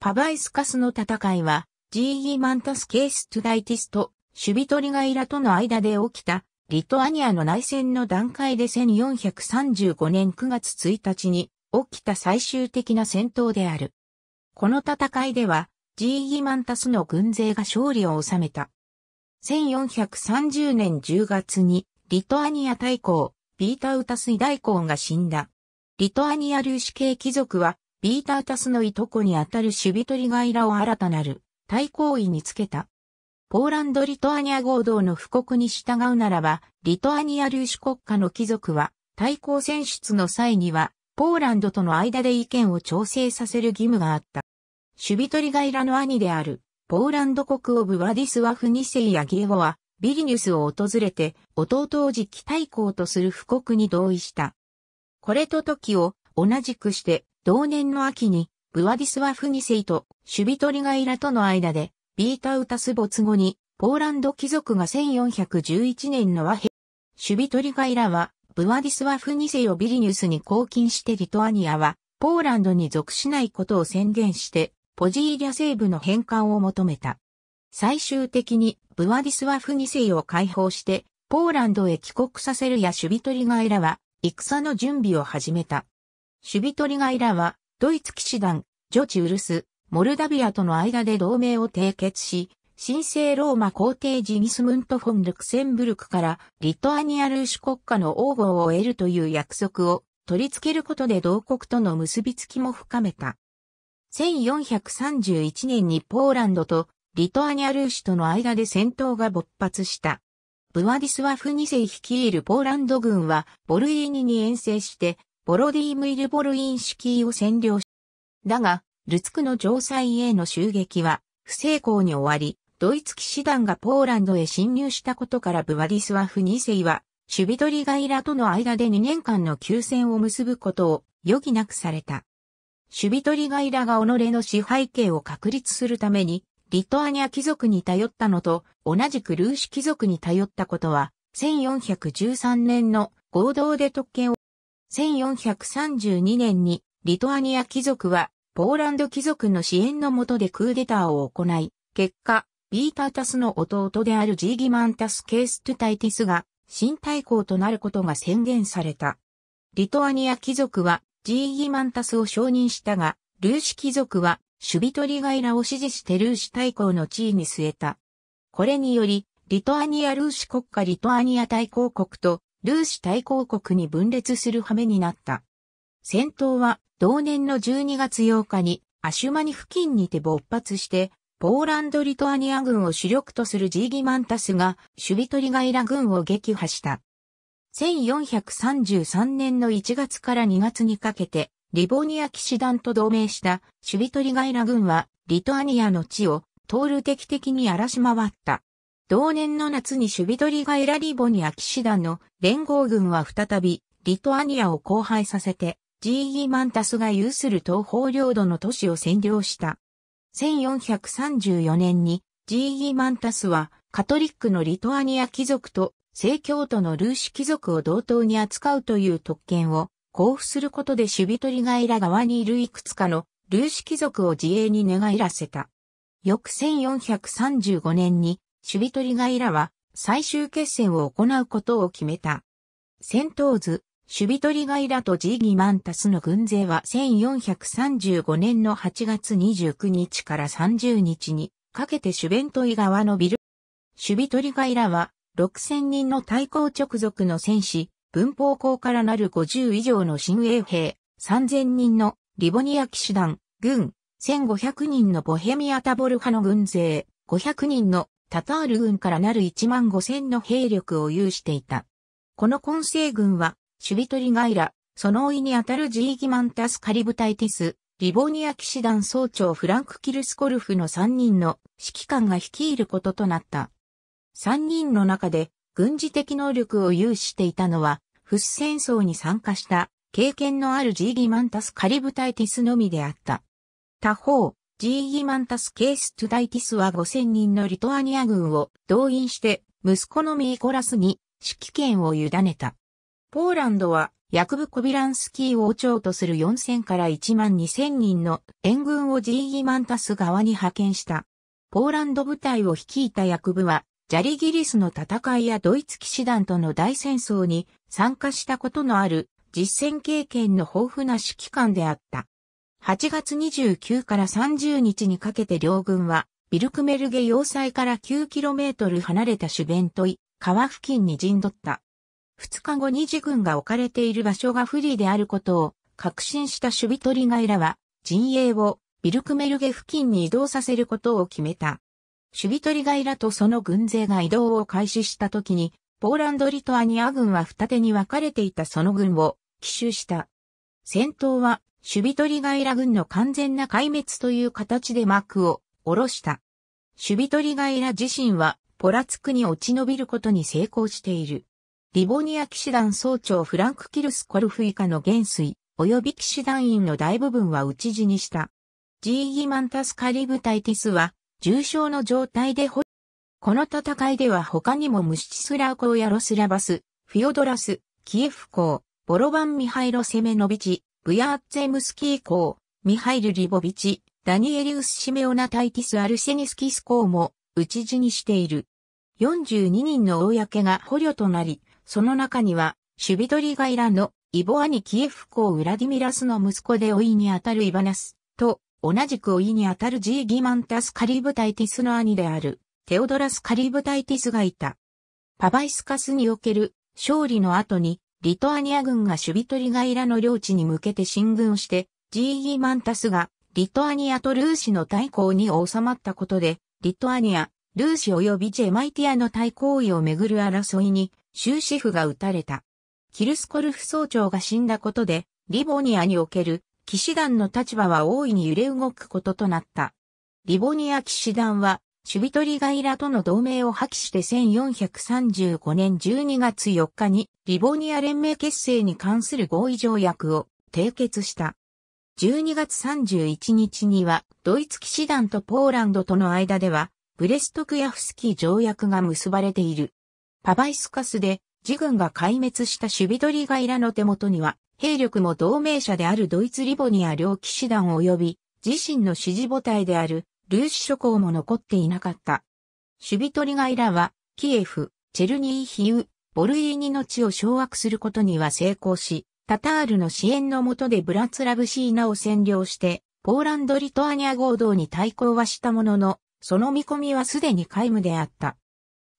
パバイスカスの戦いは、ジーギマンタスケーストゥダイティスと、シュビトリガイラとの間で起きた、リトアニアの内戦の段階で1435年9月1日に起きた最終的な戦闘である。この戦いでは、ジーギマンタスの軍勢が勝利を収めた。1430年10月に、リトアニア大公、ビータウタスイ大公が死んだ。リトアニア粒子系貴族は、ビータータスのいとこにあたるシュビトリガイラを新たなる対抗位につけた。ポーランド・リトアニア合同の布告に従うならば、リトアニア粒子国家の貴族は、対抗選出の際には、ポーランドとの間で意見を調整させる義務があった。シュビトリガイラの兄である、ポーランド国王ブワディスワフ2世やギエゴは、ビリニュスを訪れて、弟を次期対抗とする布告に同意した。これと時を同じくして、同年の秋に、ブワディスワフ2世とシュビトリガイラとの間で、ビータウタス没後に、ポーランド貴族が1411年の和平、シュビトリガイラは、ブワディスワフ2世をビリニュスに拘禁してリトアニアは、ポーランドに属しないことを宣言して、ポジーリャ西部の返還を求めた。最終的に、ブワディスワフ2世を解放して、ポーランドへ帰国させるやシュビトリガイラは、戦の準備を始めた。守備取りガイらは、ドイツ騎士団、ジョチウルス、モルダビアとの間で同盟を締結し、神聖ローマ皇帝ジギスムント・フォン・ルクセンブルクからリトアニア・ルーシュ国家の王号を得るという約束を取り付けることで同国との結びつきも深めた。1431年にポーランドとリトアニア・ルーシュとの間で戦闘が勃発した。ブワディスワフ2世率いるポーランド軍はボルイーニに遠征してボロディームイル・ボルインシキーを占領し、だが、ルツクの城塞への襲撃は不成功に終わり、ドイツ騎士団がポーランドへ侵入したことからブワディスワフ2世は、シュビトリガイラとの間で2年間の休戦を結ぶことを余儀なくされた。シュビトリガイラが己の支配権を確立するために、リトアニア貴族に頼ったのと、同じくルーシ貴族に頼ったことは、1413年の合同で特権を1432年にリトアニア貴族はポーランド貴族の支援のもとでクーデターを行い、結果、ビータータスの弟であるジーギマンタス・ケーストゥタイティスが新大公となることが宣言された。リトアニア貴族はジーギマンタスを承認したが、ルーシ貴族はシュビトリガイラを支持してルーシ大公の地位に据えた。これにより、リトアニアルーシ国家リトアニア大公国とルーシ大公国に分裂する羽目になった。戦闘は同年の12月8日にアシュマニ付近にて勃発して、ポーランド・リトアニア軍を主力とするジーギマンタスが、シュビトリガイラ軍を撃破した。1433年の1月から2月にかけて、リボニア騎士団と同盟したシュビトリガイラ軍は、リトアニアの地を、通る敵的的に荒らし回った。同年の夏にシュビドリがエラリボニア騎士団の連合軍は再びリトアニアを荒廃させてジーギマンタスが有する東方領土の都市を占領した。1434年にジーギマンタスはカトリックのリトアニア貴族と正教徒のルーシ貴族を同等に扱うという特権を交付することでシュビトリガイラ側にいるいくつかのルーシ貴族を自衛に寝返らせた。翌1435年に守備取りガイらは最終決戦を行うことを決めた。戦闘図、守備取りガイらとジーギマンタスの軍勢は1435年の8月29日から30日にかけてシュベントイ川のビル。守備取りガイらは6000人の対抗直属の戦士、文法校からなる50以上の新衛兵、3000人のリボニア騎士団、軍、1500人のボヘミアタボル派の軍勢、500人のタタール軍からなる1万5千の兵力を有していた。この混成軍は、シュビトリガイラ、そのいにあたるジーギマンタスカリブタイティス、リボニア騎士団総長フランク・キルスコルフの3人の指揮官が率いることとなった。3人の中で軍事的能力を有していたのは、フス戦争に参加した経験のあるジーギマンタス・カリブタイティスのみであった。他方、ジーマンタス・ケース・トゥダイティスは5000人のリトアニア軍を動員して、息子のミーコラスに指揮権を委ねた。ポーランドは、ヤクブ・コビランスキー王朝とする4000から1万2000人の援軍をジーマンタス側に派遣した。ポーランド部隊を率いたヤクブは、ジャリギリスの戦いやドイツ騎士団との大戦争に参加したことのある実戦経験の豊富な指揮官であった。8月29から30日にかけて両軍は、ビルクメルゲ要塞から 9km 離れた主ンとい、川付近に陣取った。2日後に自軍が置かれている場所が不利であることを確信した守備りガイらは、陣営をビルクメルゲ付近に移動させることを決めた。守備りガイらとその軍勢が移動を開始した時に、ポーランド・リトアニア軍は二手に分かれていたその軍を奇襲した。戦闘はシュビトリガイラ軍の完全な壊滅という形で幕を下ろした。シュビトリガイラ自身はポラツクに落ち延びることに成功している。リボニア騎士団総長フランク・キルス・コルフ以下の元帥、及び騎士団員の大部分は討ち死にした。ジーギマンタスカリブタイティスは重傷の状態で捕この戦いでは他にもムシチスラーヤやロスラバス、フィオドラス、キエフ公、ボロバン・ミハイロ・セメノビチ、ブヤーッツェムスキー校、ミハイル・リボビチ、ダニエリウス・シメオナ・タイティス・アルシェニスキス校も、内地にしている。42人の公が捕虜となり、その中には、シュビトリガイラのイボアニキエフ公ウラディミラスの息子で老いにあたるイバナス、と、同じく老いにあたるジーギマンタス・カリブタイティスの兄である、テオドラス・カリブタイティスがいた。パバイスカスにおける勝利の後に、リトアニア軍がシュビトリガイラの領地に向けて進軍して、ジーギマンタスが、リトアニアとルーシの対抗に収まったことで、リトアニア、ルーシ及びジェマイティアの対抗意をめぐる争いに、終止符が打たれた。キルスコルフ総長が死んだことで、リボニアにおける騎士団の立場は大いに揺れ動くこととなった。リボニア騎士団は、シュビトリガイラとの同盟を破棄して1435年12月4日にリボニア連盟結成に関する合意条約を締結した。12月31日には、ドイツ騎士団とポーランドとの間では、ブレストクヤフスキー条約が結ばれている。パバイスカスで、自軍が壊滅したシュビトリガイラの手元には、兵力も同盟者であるドイツリボニア両騎士団及び、自身の支持母体である、ルーシ諸侯も残っていなかった。シュビトリガイラは、キエフ、チェルニーヒウ、ボルイーニの地を掌握することには成功し、タタールの支援のもとでブラツラブシーナを占領して、ポーランド・リトアニア合同に対抗はしたものの、その見込みはすでに皆無であった。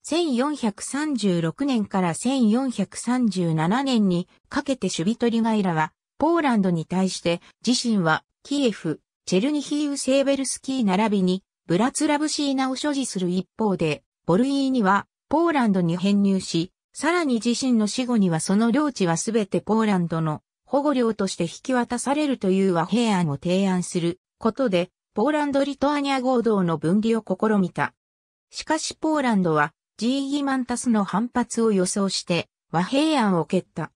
1436年から1437年にかけてシュビトリガイラは、ポーランドに対して自身はキエフ、チェルニヒウ・セーベルスキー並びにブラツラブシーナを所持する一方で、ボルイーニはポーランドに編入し、さらに自身の死後にはその領地はすべてポーランドの保護領として引き渡されるという和平案を提案することで、ポーランド・リトアニア合同の分離を試みた。しかしポーランドは、ジーギマンタスの反発を予想して、和平案を蹴った。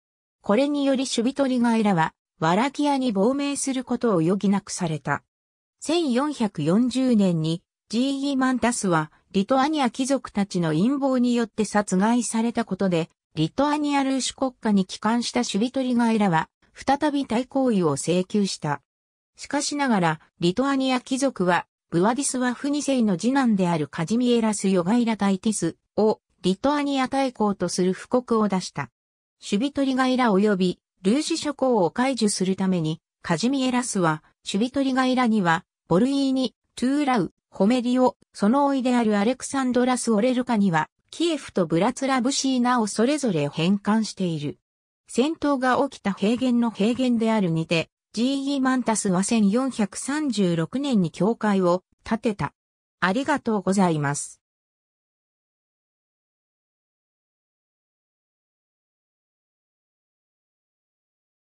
これにより守備取りリガラは、ワラキアに亡命することを余儀なくされた。1440年にジーギマンタスは、リトアニア貴族たちの陰謀によって殺害されたことで、リトアニアルーシ国家に帰還したシュビトリガイらは、再び対抗意を請求した。しかしながら、リトアニア貴族は、ブワディスワフ2世の次男であるカジミエラス・ヨガイラ・タイティスを、リトアニア対抗とする布告を出した。シュビトリガイラ及び、ルーシ諸侯を解除するために、カジミエラスは、シュビトリガイラには、ボルイーニ、トゥーラウ、ホメリオ、そのいであるアレクサンドラス・オレルカには、キエフとブラツラブシーナをそれぞれ返還している。戦闘が起きた平原の平原であるにて、ジーギーマンタスは1436年に教会を建てた。ありがとうございます。